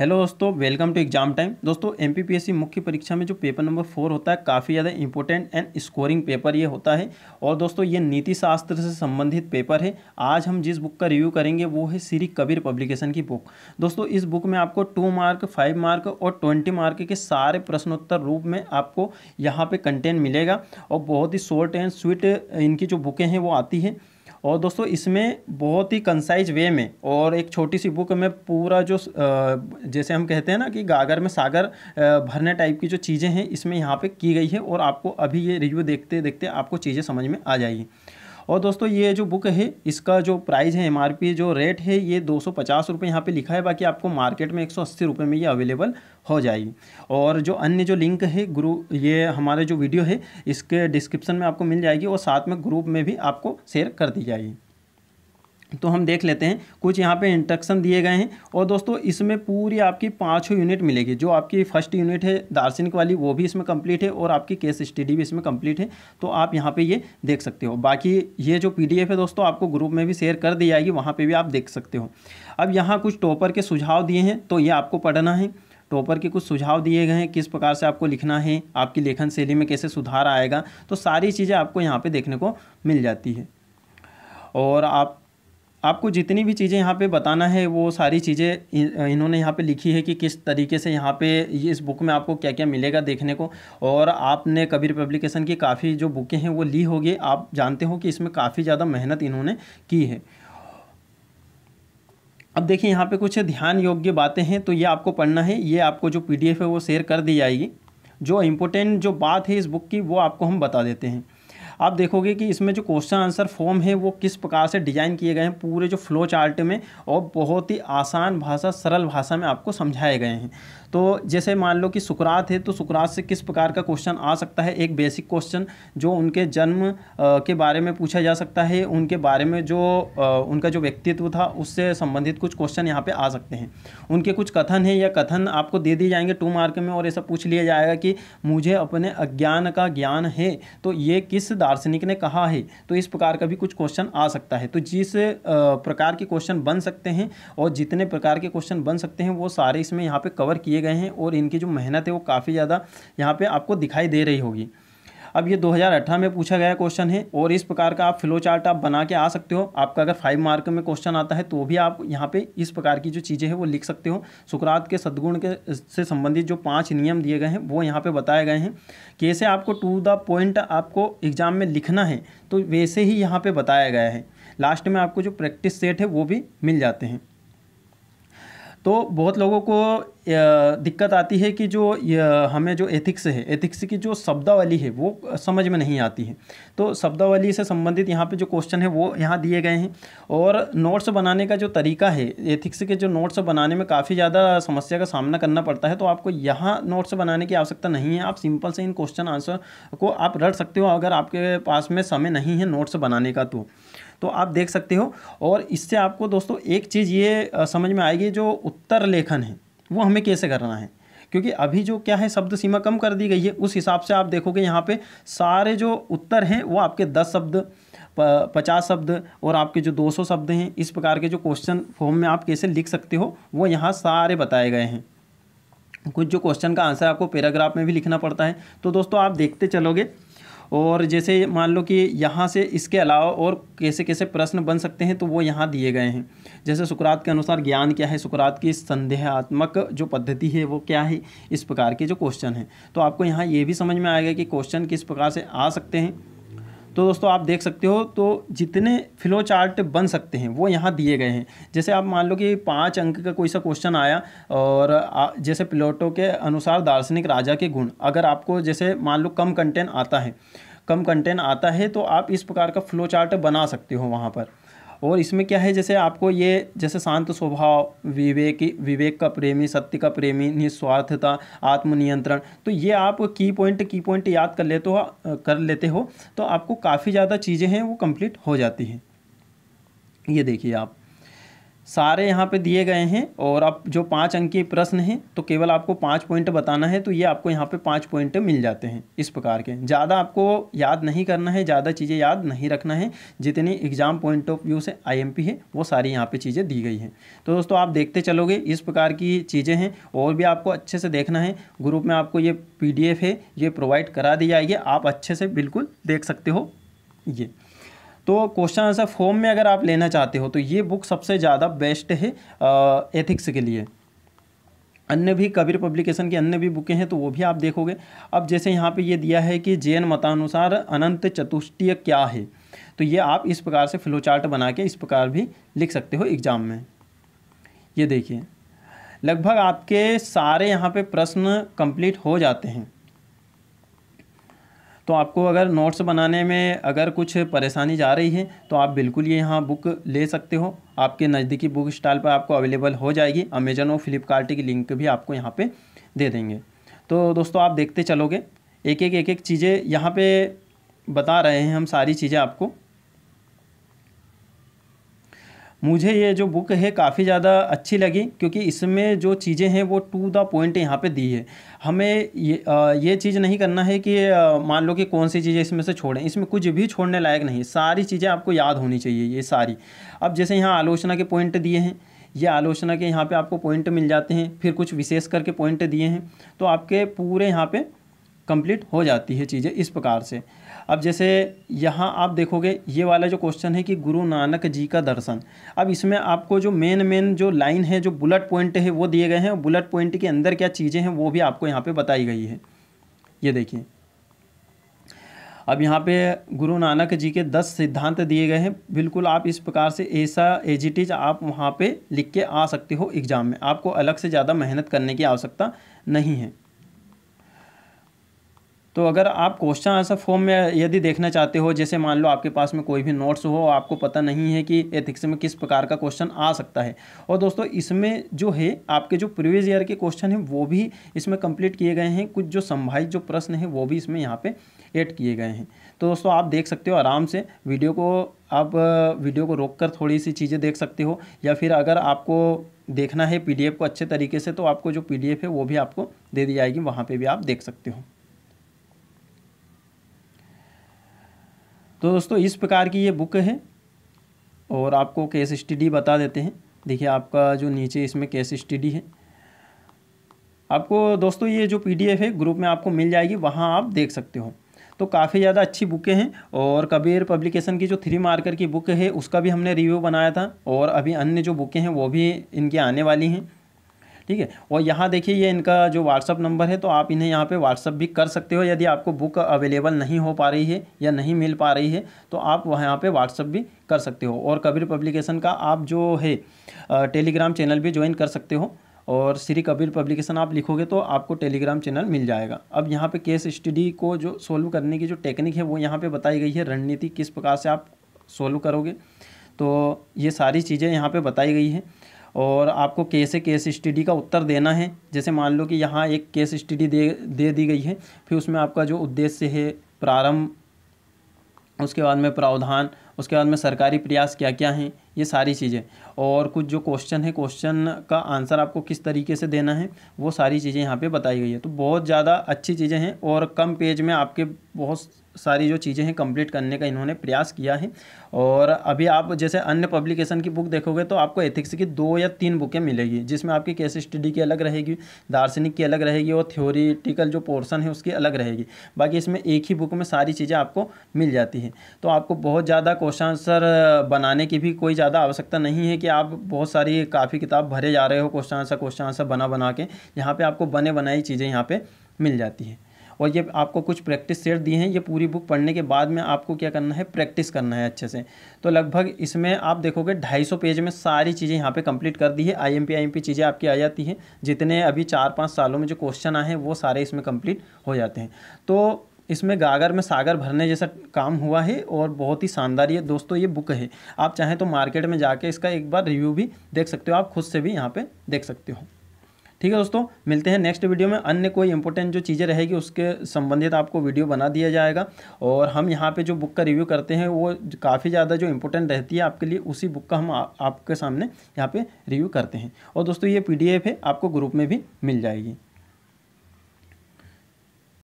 hello दोस्तों welcome to exam time दोस्तों MPPSC मुख्य परीक्षा में जो पेपर नंबर फोर होता है काफ़ी ज़्यादा इंपॉर्टेंट एंड स्कोरिंग पेपर ये होता है और दोस्तों ये नीति शास्त्र से संबंधित पेपर है आज हम जिस बुक का रिव्यू करेंगे वो है श्री कबीर पब्लिकेशन की बुक दोस्तों इस बुक में आपको टू मार्क फाइव मार्क और ट्वेंटी मार्क के सारे प्रश्नोत्तर रूप में आपको यहाँ पर कंटेंट मिलेगा और बहुत ही शॉर्ट एंड स्वीट इनकी जो बुकें हैं वो आती हैं और दोस्तों इसमें बहुत ही कंसाइज वे में और एक छोटी सी बुक में पूरा जो जैसे हम कहते हैं ना कि गागर में सागर भरने टाइप की जो चीज़ें हैं इसमें यहाँ पे की गई है और आपको अभी ये रिव्यू देखते देखते आपको चीज़ें समझ में आ जाएगी और दोस्तों ये जो बुक है इसका जो प्राइस है एम जो रेट है ये दो सौ पचास रुपये यहाँ पर लिखा है बाकी आपको मार्केट में एक सौ अस्सी रुपये में ये अवेलेबल हो जाएगी और जो अन्य जो लिंक है गुरु ये हमारे जो वीडियो है इसके डिस्क्रिप्शन में आपको मिल जाएगी और साथ में ग्रुप में भी आपको शेयर कर दी जाएगी तो हम देख लेते हैं कुछ यहाँ पे इंट्रक्शन दिए गए हैं और दोस्तों इसमें पूरी आपकी पाँचों यूनिट मिलेगी जो आपकी फर्स्ट यूनिट है दार्शनिक वाली वो भी इसमें कंप्लीट है और आपकी केस स्टडी भी इसमें कंप्लीट है तो आप यहाँ पे ये देख सकते हो बाकी ये जो पी है दोस्तों आपको ग्रुप में भी शेयर कर दी जाएगी वहाँ पर भी आप देख सकते हो अब यहाँ कुछ टॉपर के सुझाव दिए हैं तो ये आपको पढ़ना है टॉपर के कुछ सुझाव दिए गए हैं किस प्रकार से आपको लिखना है आपकी लेखन शैली में कैसे सुधार आएगा तो सारी चीज़ें आपको यहाँ पर देखने को मिल जाती है और आप आपको जितनी भी चीज़ें यहाँ पे बताना है वो सारी चीज़ें इन्होंने यहाँ पे लिखी है कि किस तरीके से यहाँ पे इस बुक में आपको क्या क्या मिलेगा देखने को और आपने कबीर पब्लिकेशन की काफ़ी जो बुकें हैं वो ली होगी आप जानते हो कि इसमें काफ़ी ज़्यादा मेहनत इन्होंने की है अब देखिए यहाँ पे कुछ ध्यान योग्य बातें हैं तो ये आपको पढ़ना है ये आपको जो पी है वो शेयर कर दी जाएगी जो इम्पोर्टेंट जो बात है इस बुक की वो आपको हम बता देते हैं आप देखोगे कि इसमें जो क्वेश्चन आंसर फॉर्म है वो किस प्रकार से डिजाइन किए गए हैं पूरे जो फ्लो चार्ट में और बहुत ही आसान भाषा सरल भाषा में आपको समझाए गए हैं तो जैसे मान लो कि सुकरात है तो सुकरात से किस प्रकार का क्वेश्चन आ सकता है एक बेसिक क्वेश्चन जो उनके जन्म के बारे में पूछा जा सकता है उनके बारे में जो उनका जो व्यक्तित्व था उससे संबंधित कुछ क्वेश्चन यहाँ पे आ सकते हैं उनके कुछ कथन है या कथन आपको दे दिए जाएंगे टू मार्क में और ऐसा पूछ लिया जाएगा कि मुझे अपने अज्ञान का ज्ञान है तो ये किस दार्शनिक ने कहा है तो इस प्रकार का भी कुछ क्वेश्चन आ सकता है तो जिस प्रकार के क्वेश्चन बन सकते हैं और जितने प्रकार के क्वेश्चन बन सकते हैं वो सारे इसमें यहाँ पर कवर किए गए हैं और इनकी जो मेहनत है वो काफ़ी ज़्यादा यहाँ पर आपको दिखाई दे रही होगी अब ये 2018 में पूछा गया क्वेश्चन है और इस प्रकार का आप फ्लो चार्ट आप बना के आ सकते हो आपका अगर फाइव मार्क में क्वेश्चन आता है तो भी आप यहाँ पे इस प्रकार की जो चीज़ें हैं वो लिख सकते हो सुकरात के सदगुण के से संबंधित जो पाँच नियम दिए गए हैं वो यहाँ पर बताए गए हैं कैसे आपको टू द पॉइंट आपको एग्जाम में लिखना है तो वैसे ही यहाँ पर बताया गया है लास्ट में आपको जो प्रैक्टिस सेट है वो भी मिल जाते हैं तो बहुत लोगों को दिक्कत आती है कि जो हमें जो एथिक्स है एथिक्स की जो शब्दावली है वो समझ में नहीं आती है तो शब्दावली से संबंधित यहाँ पे जो क्वेश्चन है वो यहाँ दिए गए हैं और नोट्स बनाने का जो तरीका है एथिक्स के जो नोट्स बनाने में काफ़ी ज़्यादा समस्या का सामना करना पड़ता है तो आपको यहाँ नोट्स बनाने की आवश्यकता नहीं है आप सिंपल से इन क्वेश्चन आंसर को आप रट सकते हो अगर आपके पास में समय नहीं है नोट्स बनाने का तो तो आप देख सकते हो और इससे आपको दोस्तों एक चीज़ ये समझ में आएगी जो उत्तर लेखन है वो हमें कैसे करना है क्योंकि अभी जो क्या है शब्द सीमा कम कर दी गई है उस हिसाब से आप देखोगे यहाँ पे सारे जो उत्तर हैं वो आपके दस शब्द पचास शब्द और आपके जो दो सौ शब्द हैं इस प्रकार के जो क्वेश्चन फॉर्म में आप कैसे लिख सकते हो वो यहाँ सारे बताए गए हैं कुछ जो क्वेश्चन का आंसर आपको पैराग्राफ में भी लिखना पड़ता है तो दोस्तों आप देखते चलोगे और जैसे मान लो कि यहाँ से इसके अलावा और कैसे कैसे प्रश्न बन सकते हैं तो वो यहाँ दिए गए हैं जैसे सुकरात के अनुसार ज्ञान क्या है सुकरात की संदेहात्मक जो पद्धति है वो क्या है इस प्रकार के जो क्वेश्चन हैं तो आपको यहाँ ये भी समझ में आएगा कि क्वेश्चन किस प्रकार से आ सकते हैं तो दोस्तों आप देख सकते हो तो जितने फ्लो चार्ट बन सकते हैं वो यहाँ दिए गए हैं जैसे आप मान लो कि पाँच अंक का कोई सा क्वेश्चन आया और जैसे प्लोटो के अनुसार दार्शनिक राजा के गुण अगर आपको जैसे मान लो कम कंटेंट आता है कम कंटेंट आता है तो आप इस प्रकार का फ्लो चार्ट बना सकते हो वहाँ पर और इसमें क्या है जैसे आपको ये जैसे शांत स्वभाव विवेकी विवेक का प्रेमी सत्य का प्रेमी निस्वार्थता आत्मनियंत्रण तो ये आप की पॉइंट की पॉइंट याद कर लेते हो कर लेते हो तो आपको काफ़ी ज़्यादा चीज़ें हैं वो कंप्लीट हो जाती हैं ये देखिए आप सारे यहाँ पे दिए गए हैं और अब जो पाँच अंक के प्रश्न हैं तो केवल आपको पाँच पॉइंट बताना है तो ये आपको यहाँ पे पाँच पॉइंट मिल जाते हैं इस प्रकार के ज़्यादा आपको याद नहीं करना है ज़्यादा चीज़ें याद नहीं रखना है जितनी एग्ज़ाम पॉइंट ऑफ व्यू से आईएमपी है वो सारी यहाँ पे चीज़ें दी गई हैं तो दोस्तों आप देखते चलोगे इस प्रकार की चीज़ें हैं और भी आपको अच्छे से देखना है ग्रुप में आपको ये पी है ये प्रोवाइड करा दी जाएगी आप अच्छे से बिल्कुल देख सकते हो ये तो क्वेश्चन आंसर फॉर्म में अगर आप लेना चाहते हो तो ये बुक सबसे ज़्यादा बेस्ट है एथिक्स के लिए अन्य भी कबीर पब्लिकेशन की अन्य भी बुकें हैं तो वो भी आप देखोगे अब जैसे यहाँ पे ये दिया है कि जैन मतानुसार अनंत चतुष्टय क्या है तो ये आप इस प्रकार से फ्लोचार्ट बना के इस प्रकार भी लिख सकते हो एग्ज़ाम में ये देखिए लगभग आपके सारे यहाँ पे प्रश्न कंप्लीट हो जाते हैं तो आपको अगर नोट्स बनाने में अगर कुछ परेशानी जा रही है तो आप बिल्कुल ये यहाँ बुक ले सकते हो आपके नज़दीकी बुक स्टॉल पर आपको अवेलेबल हो जाएगी अमेजन और फ्लिपकार्ट की लिंक भी आपको यहाँ पर दे देंगे तो दोस्तों आप देखते चलोगे एक एक एक एक चीज़ें यहाँ पर बता रहे हैं हम सारी चीज़ें आपको मुझे ये जो बुक है काफ़ी ज़्यादा अच्छी लगी क्योंकि इसमें जो चीज़ें हैं वो टू द पॉइंट यहाँ पे दी है हमें ये आ, ये चीज़ नहीं करना है कि मान लो कि कौन सी चीज़ें इसमें से छोड़ें इसमें कुछ भी छोड़ने लायक नहीं सारी चीज़ें आपको याद होनी चाहिए ये सारी अब जैसे यहाँ आलोचना के पॉइंट दिए हैं ये आलोचना के यहाँ पे आपको पॉइंट मिल जाते हैं फिर कुछ विशेष करके पॉइंट दिए हैं तो आपके पूरे यहाँ पे कंप्लीट हो जाती है चीज़ें इस प्रकार से अब जैसे यहाँ आप देखोगे ये वाला जो क्वेश्चन है कि गुरु नानक जी का दर्शन अब इसमें आपको जो मेन मेन जो लाइन है जो बुलेट पॉइंट है वो दिए गए हैं बुलेट पॉइंट के अंदर क्या चीज़ें हैं वो भी आपको यहाँ पर बताई गई है ये देखिए अब यहाँ पे गुरु नानक जी के दस सिद्धांत दिए गए हैं बिल्कुल आप इस प्रकार से ऐसा एजिटिज आप वहाँ पे लिख के आ सकते हो एग्ज़ाम में आपको अलग से ज़्यादा मेहनत करने की आवश्यकता नहीं है तो अगर आप क्वेश्चन आंसर फॉर्म में यदि देखना चाहते हो जैसे मान लो आपके पास में कोई भी नोट्स हो आपको पता नहीं है कि एथिक्स में किस प्रकार का क्वेश्चन आ सकता है और दोस्तों इसमें जो है आपके जो प्रीवियस ईयर के क्वेश्चन हैं वो भी इसमें कंप्लीट किए गए हैं कुछ जो संभावित जो प्रश्न हैं वो भी इसमें यहाँ पर एड किए गए हैं तो दोस्तों आप देख सकते हो आराम से वीडियो को आप वीडियो को रोक कर थोड़ी सी चीज़ें देख सकते हो या फिर अगर आपको देखना है एफ को अच्छे तरीके से तो आपको जो एफ है वो भी आपको दे दी जाएगी वहाँ पर भी आप देख सकते हो तो दोस्तों इस प्रकार की ये बुक है और आपको केस स्टडी बता देते हैं देखिए आपका जो नीचे इसमें केस स्टडी है आपको दोस्तों ये जो पीडीएफ है ग्रुप में आपको मिल जाएगी वहाँ आप देख सकते हो तो काफ़ी ज़्यादा अच्छी बुकें हैं और कबीर पब्लिकेशन की जो थ्री मार्कर की बुक है उसका भी हमने रिव्यू बनाया था और अभी अन्य जो बुकें हैं वो भी इनकी आने वाली हैं ठीक है और यहाँ देखिए ये इनका जो व्हाट्सअप नंबर है तो आप इन्हें यहाँ पे व्हाट्सअप भी कर सकते हो यदि आपको बुक अवेलेबल नहीं हो पा रही है या नहीं मिल पा रही है तो आप वह यहाँ पे व्हाट्सअप भी कर सकते हो और कबीर पब्लिकेशन का आप जो है टेलीग्राम चैनल भी ज्वाइन कर सकते हो और श्री कबीर पब्लिकेशन आप लिखोगे तो आपको टेलीग्राम चैनल मिल जाएगा अब यहाँ पे केस स्टडी को जो सोल्व करने की जो टेक्निक है वो यहाँ पे बताई गई है रणनीति किस प्रकार से आप सोल्व करोगे तो ये सारी चीज़ें यहाँ पे बताई गई हैं और आपको कैसे केस स्टडी का उत्तर देना है जैसे मान लो कि यहाँ एक केस स्टडी दे दे दी गई है फिर उसमें आपका जो उद्देश्य है प्रारंभ उसके बाद में प्रावधान उसके बाद में सरकारी प्रयास क्या क्या हैं ये सारी चीज़ें और कुछ जो क्वेश्चन है क्वेश्चन का आंसर आपको किस तरीके से देना है वो सारी चीज़ें यहाँ पे बताई गई है तो बहुत ज़्यादा अच्छी चीज़ें हैं और कम पेज में आपके बहुत सारी जो चीज़ें हैं कंप्लीट करने का इन्होंने प्रयास किया है और अभी आप जैसे अन्य पब्लिकेशन की बुक देखोगे तो आपको एथिक्स की दो या तीन बुकें मिलेगी जिसमें आपकी केस स्टडी की अलग रहेगी दार्शनिक की अलग रहेगी और थ्योरीटिकल जो पोर्सन है उसकी अलग रहेगी बाकी इसमें एक ही बुक में सारी चीज़ें आपको मिल जाती हैं तो आपको बहुत ज़्यादा क्वेश्चन आंसर बनाने की भी कोई ज़्यादा आवश्यकता नहीं है कि आप बहुत सारी काफ़ी किताब भरे जा रहे हो क्वेश्चन आंसर क्वेश्चन आंसर बना बना के यहाँ पर आपको बने बनाई चीज़ें यहाँ पर मिल जाती हैं और ये आपको कुछ प्रैक्टिस सेट दिए हैं ये पूरी बुक पढ़ने के बाद में आपको क्या करना है प्रैक्टिस करना है अच्छे से तो लगभग इसमें आप देखोगे 250 पेज में सारी चीज़ें यहाँ पे कंप्लीट कर दी है आईएमपी आईएमपी चीज़ें आपकी आ जाती हैं जितने अभी चार पाँच सालों में जो क्वेश्चन आए हैं वो सारे इसमें कम्प्लीट हो जाते हैं तो इसमें गागर में सागर भरने जैसा काम हुआ है और बहुत ही शानदार ये दोस्तों ये बुक है आप चाहें तो मार्केट में जाके इसका एक बार रिव्यू भी देख सकते हो आप खुद से भी यहाँ पे देख सकते हो ठीक है दोस्तों मिलते हैं नेक्स्ट वीडियो में अन्य कोई इंपॉर्टेंट जो चीज़ें रहेगी उसके संबंधित आपको वीडियो बना दिया जाएगा और हम यहाँ पर जो बुक का रिव्यू करते हैं वो काफ़ी ज़्यादा जो इंपॉर्टेंट रहती है आपके लिए उसी बुक का हम आपके सामने यहाँ पर रिव्यू करते हैं और दोस्तों ये पी है आपको ग्रुप में भी मिल जाएगी